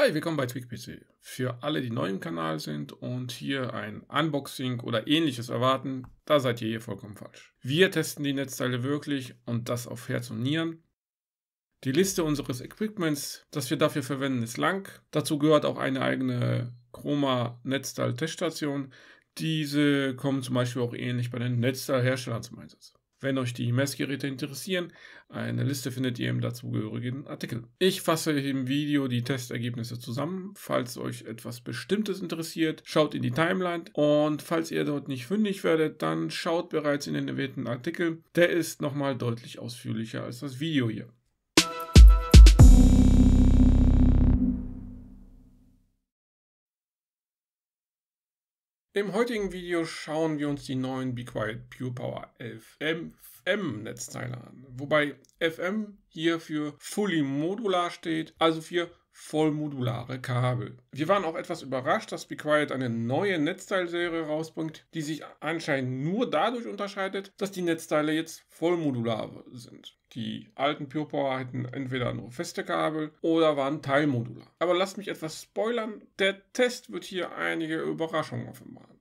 Hi, willkommen bei TweakPC. Für alle, die neu im Kanal sind und hier ein Unboxing oder ähnliches erwarten, da seid ihr hier vollkommen falsch. Wir testen die Netzteile wirklich und das auf Herz und Nieren. Die Liste unseres Equipments, das wir dafür verwenden, ist lang. Dazu gehört auch eine eigene Chroma Netzteil Teststation. Diese kommen zum Beispiel auch ähnlich bei den Netzteilherstellern zum Einsatz. Wenn euch die Messgeräte interessieren, eine Liste findet ihr im dazugehörigen Artikel. Ich fasse im Video die Testergebnisse zusammen. Falls euch etwas Bestimmtes interessiert, schaut in die Timeline und falls ihr dort nicht fündig werdet, dann schaut bereits in den erwähnten Artikel. Der ist nochmal deutlich ausführlicher als das Video hier. Im heutigen Video schauen wir uns die neuen Be Quiet Pure Power 11 FM Netzteile an, wobei FM hier für Fully Modular steht, also für vollmodulare Kabel. Wir waren auch etwas überrascht, dass Be Quiet eine neue Netzteilserie rausbringt, die sich anscheinend nur dadurch unterscheidet, dass die Netzteile jetzt vollmodular sind. Die alten Pure Power hatten entweder nur feste Kabel oder waren teilmodular. Aber lasst mich etwas spoilern, der Test wird hier einige Überraschungen offenbaren.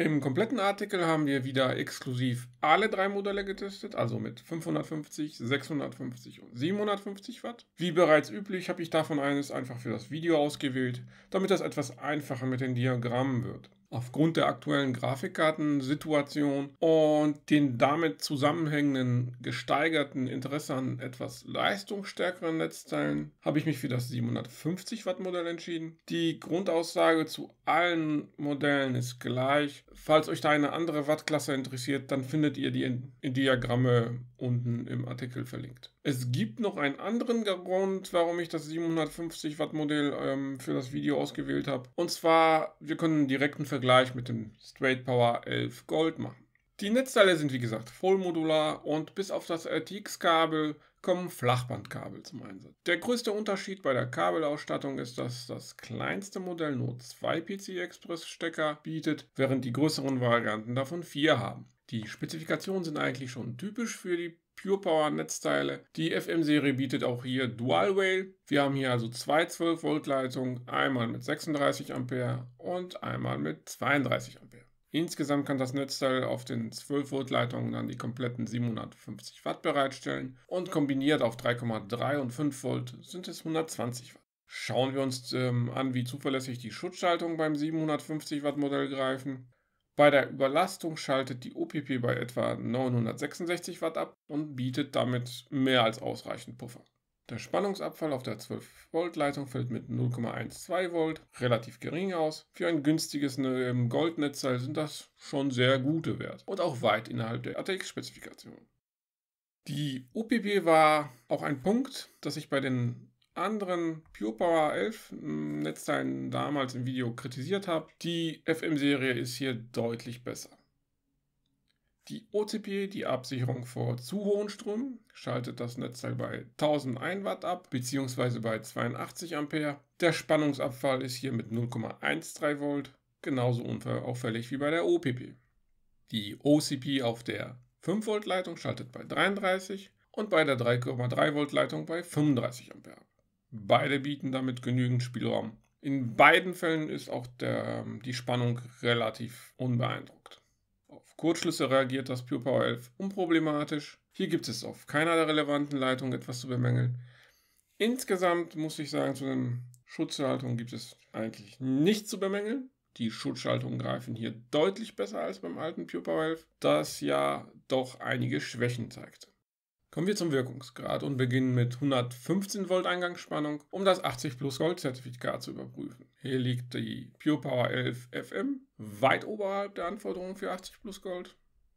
Im kompletten Artikel haben wir wieder exklusiv alle drei Modelle getestet, also mit 550, 650 und 750 Watt. Wie bereits üblich habe ich davon eines einfach für das Video ausgewählt, damit das etwas einfacher mit den Diagrammen wird aufgrund der aktuellen Grafikkartensituation und den damit zusammenhängenden gesteigerten Interesse an etwas leistungsstärkeren Netzteilen habe ich mich für das 750 Watt Modell entschieden. Die Grundaussage zu allen Modellen ist gleich. Falls euch da eine andere Wattklasse interessiert, dann findet ihr die in Diagramme unten im Artikel verlinkt. Es gibt noch einen anderen Grund, warum ich das 750 Watt Modell ähm, für das Video ausgewählt habe. Und zwar, wir können einen direkten Vergleich mit dem Straight Power 11 Gold machen. Die Netzteile sind wie gesagt vollmodular und bis auf das RTX-Kabel kommen Flachbandkabel zum Einsatz. Der größte Unterschied bei der Kabelausstattung ist, dass das kleinste Modell nur zwei PCI Express Stecker bietet, während die größeren Varianten davon vier haben. Die Spezifikationen sind eigentlich schon typisch für die Pure Power Netzteile. Die FM-Serie bietet auch hier Dual Rail. Wir haben hier also zwei 12 Volt Leitungen, einmal mit 36 Ampere und einmal mit 32 Ampere. Insgesamt kann das Netzteil auf den 12 Volt Leitungen dann die kompletten 750 Watt bereitstellen und kombiniert auf 3,3 und 5 Volt sind es 120 Watt. Schauen wir uns ähm, an, wie zuverlässig die Schutzschaltungen beim 750 Watt Modell greifen. Bei der Überlastung schaltet die OPP bei etwa 966 Watt ab und bietet damit mehr als ausreichend Puffer. Der Spannungsabfall auf der 12 Volt Leitung fällt mit 0,12 Volt relativ gering aus. Für ein günstiges ne-, ähm, Goldnetzteil sind das schon sehr gute Werte und auch weit innerhalb der ATX-Spezifikation. Die OPP war auch ein Punkt, das ich bei den anderen Pure Power 11 Netzteilen hm, damals im Video kritisiert habe. Die FM-Serie ist hier deutlich besser. Die OCP, die Absicherung vor zu hohen Strömen, schaltet das Netzteil bei 1001 Watt ab bzw. bei 82 Ampere. Der Spannungsabfall ist hier mit 0,13 Volt genauso unauffällig wie bei der OPP. Die OCP auf der 5 Volt Leitung schaltet bei 33 und bei der 3,3 Volt Leitung bei 35 Ampere. ab. Beide bieten damit genügend Spielraum. In beiden Fällen ist auch der, ähm, die Spannung relativ unbeeindruckt. Auf Kurzschlüsse reagiert das Pure Power 11 unproblematisch. Hier gibt es auf keiner der relevanten Leitungen etwas zu bemängeln. Insgesamt muss ich sagen, zu den Schutzschaltungen gibt es eigentlich nichts zu bemängeln. Die Schutzschaltungen greifen hier deutlich besser als beim alten Pure Power 11, das ja doch einige Schwächen zeigte. Kommen wir zum Wirkungsgrad und beginnen mit 115 Volt Eingangsspannung, um das 80 Plus Gold Zertifikat zu überprüfen. Hier liegt die Pure Power 11 FM weit oberhalb der Anforderungen für 80 Plus Gold.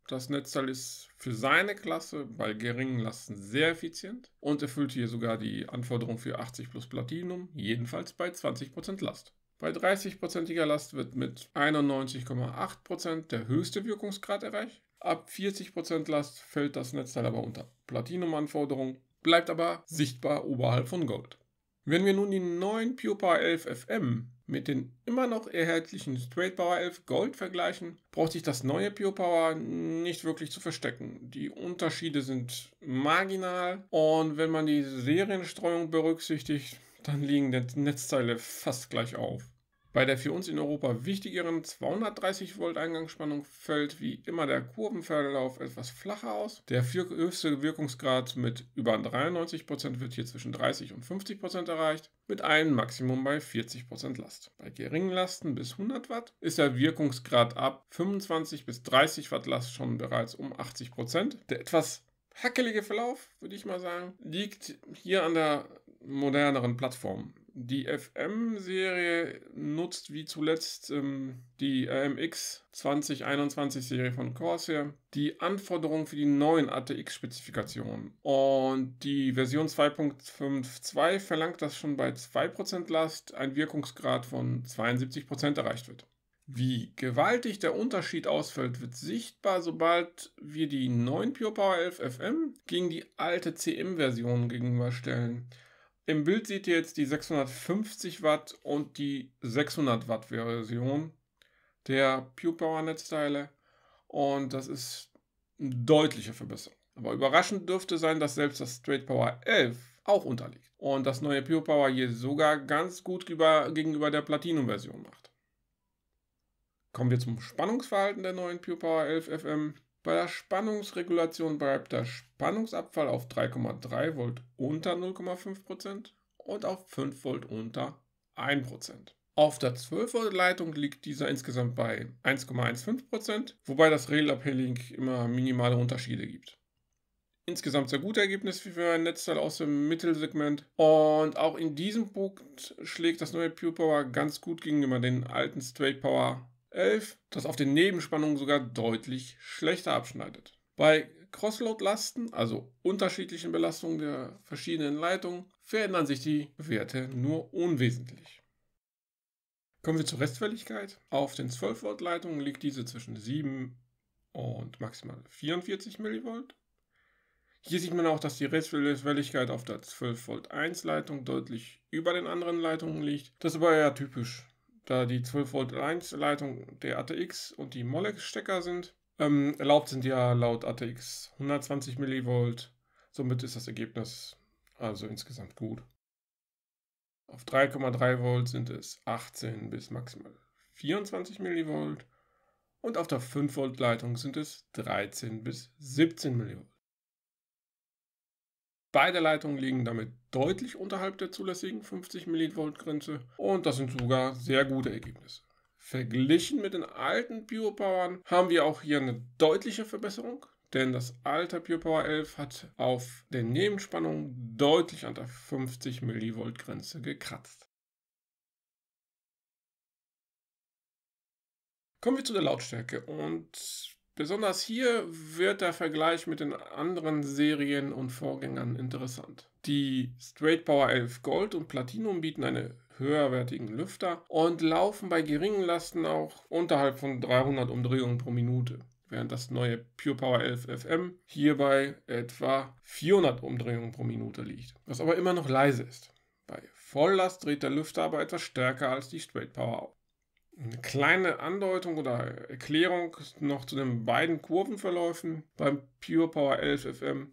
Das Netzteil ist für seine Klasse bei geringen Lasten sehr effizient und erfüllt hier sogar die Anforderung für 80 Plus Platinum, jedenfalls bei 20% Last. Bei 30%iger Last wird mit 91,8% der höchste Wirkungsgrad erreicht. Ab 40% Last fällt das Netzteil aber unter Platinum-Anforderung, bleibt aber sichtbar oberhalb von Gold. Wenn wir nun die neuen Pure Power 11 FM mit den immer noch erhältlichen Straight Power 11 Gold vergleichen, braucht sich das neue Pure Power nicht wirklich zu verstecken. Die Unterschiede sind marginal und wenn man die Serienstreuung berücksichtigt, dann liegen die Netzteile fast gleich auf. Bei der für uns in Europa wichtigeren 230 Volt Eingangsspannung fällt wie immer der Kurvenverlauf etwas flacher aus. Der höchste Wirkungsgrad mit über 93% wird hier zwischen 30 und 50% erreicht, mit einem Maximum bei 40% Last. Bei geringen Lasten bis 100 Watt ist der Wirkungsgrad ab 25 bis 30 Watt Last schon bereits um 80%. Der etwas hackelige Verlauf, würde ich mal sagen, liegt hier an der moderneren Plattform. Die FM-Serie nutzt wie zuletzt ähm, die RMX 2021-Serie von Corsair die Anforderungen für die neuen ATX-Spezifikationen. Und die Version 2.52 verlangt, dass schon bei 2% Last ein Wirkungsgrad von 72% erreicht wird. Wie gewaltig der Unterschied ausfällt, wird sichtbar, sobald wir die neuen Pure Power 11 FM gegen die alte CM-Version gegenüberstellen. Im Bild seht ihr jetzt die 650 Watt und die 600 Watt Version der Pure Power Netzteile und das ist eine deutliche Verbesserung. Aber überraschend dürfte sein, dass selbst das Straight Power 11 auch unterliegt und das neue Pure Power hier sogar ganz gut gegenüber der Platinum Version macht. Kommen wir zum Spannungsverhalten der neuen Pure Power 11 FM. Bei der Spannungsregulation bleibt der Spannungsabfall auf 3,3 Volt unter 0,5% und auf 5 Volt unter 1%. Auf der 12 Volt Leitung liegt dieser insgesamt bei 1,15%, wobei das relay immer minimale Unterschiede gibt. Insgesamt sehr gute Ergebnis für ein Netzteil aus dem Mittelsegment. Und auch in diesem Punkt schlägt das neue Pure Power ganz gut gegenüber den alten Straight Power 11, das auf den Nebenspannungen sogar deutlich schlechter abschneidet. Bei Crossload-Lasten, also unterschiedlichen Belastungen der verschiedenen Leitungen, verändern sich die Werte nur unwesentlich. Kommen wir zur Restfälligkeit. Auf den 12-Volt-Leitungen liegt diese zwischen 7 und maximal 44 mV. Hier sieht man auch, dass die Restfälligkeit auf der 12 Volt 1 Leitung deutlich über den anderen Leitungen liegt. Das ist aber ja typisch da die 12 Volt 1 Leitung der ATX und die Molex Stecker sind. Ähm, erlaubt sind ja laut ATX 120 Millivolt. Somit ist das Ergebnis also insgesamt gut. Auf 3,3 Volt sind es 18 bis maximal 24 Millivolt und auf der 5 Volt Leitung sind es 13 bis 17 Millivolt. Beide Leitungen liegen damit deutlich unterhalb der zulässigen 50 mV Grenze und das sind sogar sehr gute Ergebnisse. Verglichen mit den alten Biopowern haben wir auch hier eine deutliche Verbesserung, denn das alte Biopower 11 hat auf der Nebenspannung deutlich an der 50 mV Grenze gekratzt. Kommen wir zu der Lautstärke und Besonders hier wird der Vergleich mit den anderen Serien und Vorgängern interessant. Die Straight Power 11 Gold und Platinum bieten eine höherwertigen Lüfter und laufen bei geringen Lasten auch unterhalb von 300 Umdrehungen pro Minute, während das neue Pure Power 11 FM hierbei etwa 400 Umdrehungen pro Minute liegt, was aber immer noch leise ist. Bei Volllast dreht der Lüfter aber etwas stärker als die Straight Power auf. Eine kleine Andeutung oder Erklärung noch zu den beiden Kurvenverläufen beim Pure Power 11 FM.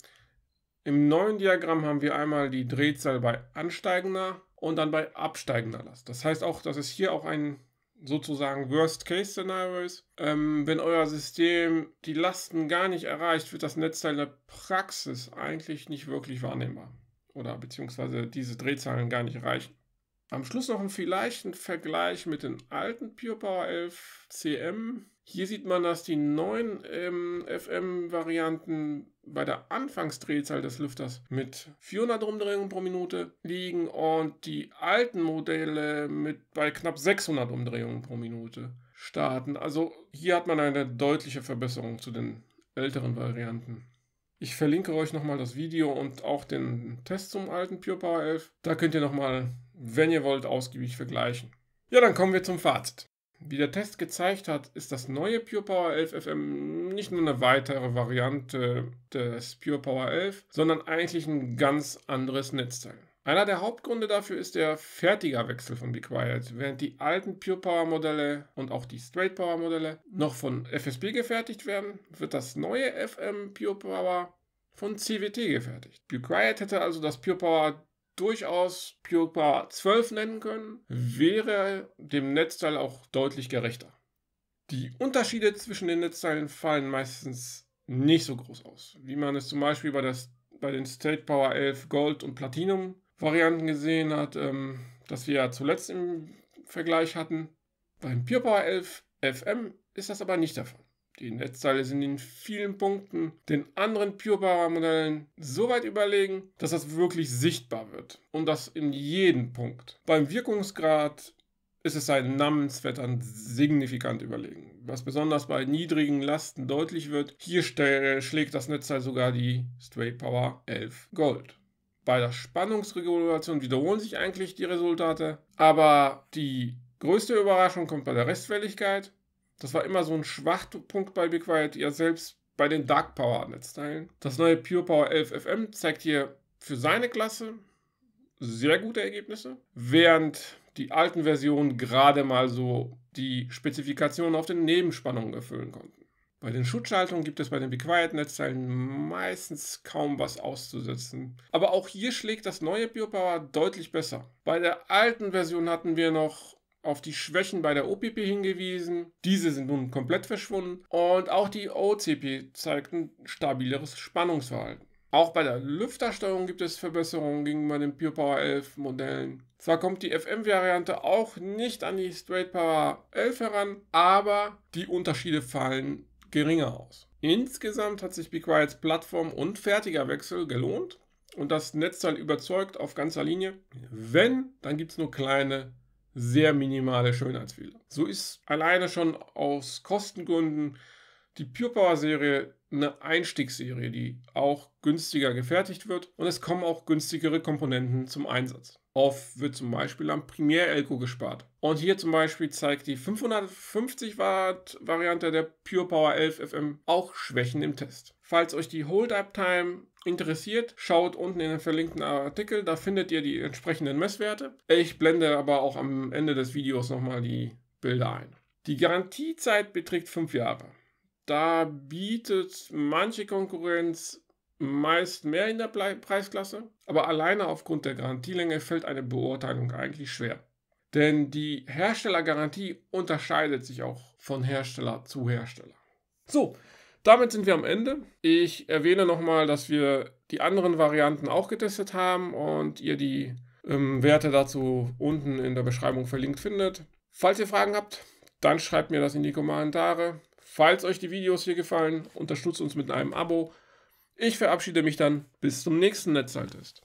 Im neuen Diagramm haben wir einmal die Drehzahl bei ansteigender und dann bei absteigender Last. Das heißt auch, dass es hier auch ein sozusagen Worst-Case-Szenario ist. Ähm, wenn euer System die Lasten gar nicht erreicht, wird das Netzteil in der Praxis eigentlich nicht wirklich wahrnehmbar. Oder beziehungsweise diese Drehzahlen gar nicht erreichen. Am Schluss noch ein, vielleicht ein Vergleich mit den alten Pure Power 11 CM. Hier sieht man, dass die neuen ähm, FM-Varianten bei der Anfangsdrehzahl des Lüfters mit 400 Umdrehungen pro Minute liegen und die alten Modelle mit bei knapp 600 Umdrehungen pro Minute starten. Also hier hat man eine deutliche Verbesserung zu den älteren Varianten. Ich verlinke euch nochmal das Video und auch den Test zum alten Pure Power 11. Da könnt ihr nochmal wenn ihr wollt, ausgiebig vergleichen. Ja, dann kommen wir zum Fazit. Wie der Test gezeigt hat, ist das neue Pure Power 11 FM nicht nur eine weitere Variante des Pure Power 11, sondern eigentlich ein ganz anderes Netzteil. Einer der Hauptgründe dafür ist der fertige Wechsel von BeQuiet. Während die alten Pure Power Modelle und auch die Straight Power Modelle noch von FSB gefertigt werden, wird das neue FM Pure Power von CWT gefertigt. BeQuiet hätte also das Pure Power durchaus PewDiePie 12 nennen können, wäre dem Netzteil auch deutlich gerechter. Die Unterschiede zwischen den Netzteilen fallen meistens nicht so groß aus, wie man es zum Beispiel bei, das, bei den State Power 11 Gold und Platinum Varianten gesehen hat, ähm, das wir ja zuletzt im Vergleich hatten. Beim Pure Power 11 FM ist das aber nicht der Fall. Die Netzteile sind in vielen Punkten den anderen Purebar-Modellen so weit überlegen, dass das wirklich sichtbar wird. Und das in jedem Punkt. Beim Wirkungsgrad ist es seinen Namenswettern signifikant überlegen. Was besonders bei niedrigen Lasten deutlich wird, hier schlägt das Netzteil sogar die Straight Power 11 Gold. Bei der Spannungsregulation wiederholen sich eigentlich die Resultate, aber die größte Überraschung kommt bei der Restfälligkeit. Das war immer so ein Schwachpunkt bei Be Quiet, ja selbst bei den Dark Power Netzteilen. Das neue Pure Power 11 FM zeigt hier für seine Klasse sehr gute Ergebnisse, während die alten Versionen gerade mal so die Spezifikationen auf den Nebenspannungen erfüllen konnten. Bei den Schutzschaltungen gibt es bei den BeQuiet-Netzteilen meistens kaum was auszusetzen. Aber auch hier schlägt das neue BioPower deutlich besser. Bei der alten Version hatten wir noch auf die Schwächen bei der OPP hingewiesen. Diese sind nun komplett verschwunden und auch die OCP zeigten stabileres Spannungsverhalten. Auch bei der Lüftersteuerung gibt es Verbesserungen gegenüber den Pure Power 11 Modellen. Zwar kommt die FM-Variante auch nicht an die Straight Power 11 heran, aber die Unterschiede fallen geringer aus. Insgesamt hat sich BeQuiets Plattform und fertiger Wechsel gelohnt und das Netzteil überzeugt auf ganzer Linie. Wenn, dann gibt es nur kleine sehr minimale Schönheitsfehler. So ist alleine schon aus Kostengründen die Pure Power Serie eine Einstiegsserie, die auch günstiger gefertigt wird und es kommen auch günstigere Komponenten zum Einsatz. Oft wird zum Beispiel am Primär-Elko gespart. Und hier zum Beispiel zeigt die 550 Watt Variante der Pure Power 11 FM auch Schwächen im Test. Falls euch die Hold-Up-Time interessiert, schaut unten in den verlinkten Artikel, da findet ihr die entsprechenden Messwerte. Ich blende aber auch am Ende des Videos nochmal die Bilder ein. Die Garantiezeit beträgt 5 Jahre. Da bietet manche Konkurrenz meist mehr in der Preisklasse, aber alleine aufgrund der Garantielänge fällt eine Beurteilung eigentlich schwer. Denn die Herstellergarantie unterscheidet sich auch von Hersteller zu Hersteller. So, damit sind wir am Ende. Ich erwähne nochmal, dass wir die anderen Varianten auch getestet haben und ihr die ähm, Werte dazu unten in der Beschreibung verlinkt findet. Falls ihr Fragen habt, dann schreibt mir das in die Kommentare. Falls euch die Videos hier gefallen, unterstützt uns mit einem Abo. Ich verabschiede mich dann. Bis zum nächsten Netzteiltest.